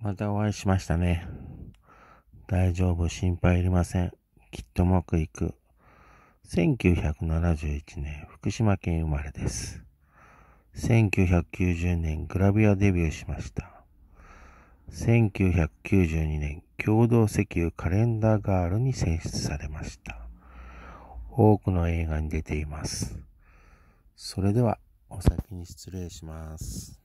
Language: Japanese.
またお会いしましたね。大丈夫、心配いりません。きっとうまくいく。1971年、福島県生まれです。1990年、グラビアデビューしました。1992年、共同石油カレンダーガールに選出されました。多くの映画に出ています。それでは、お先に失礼します。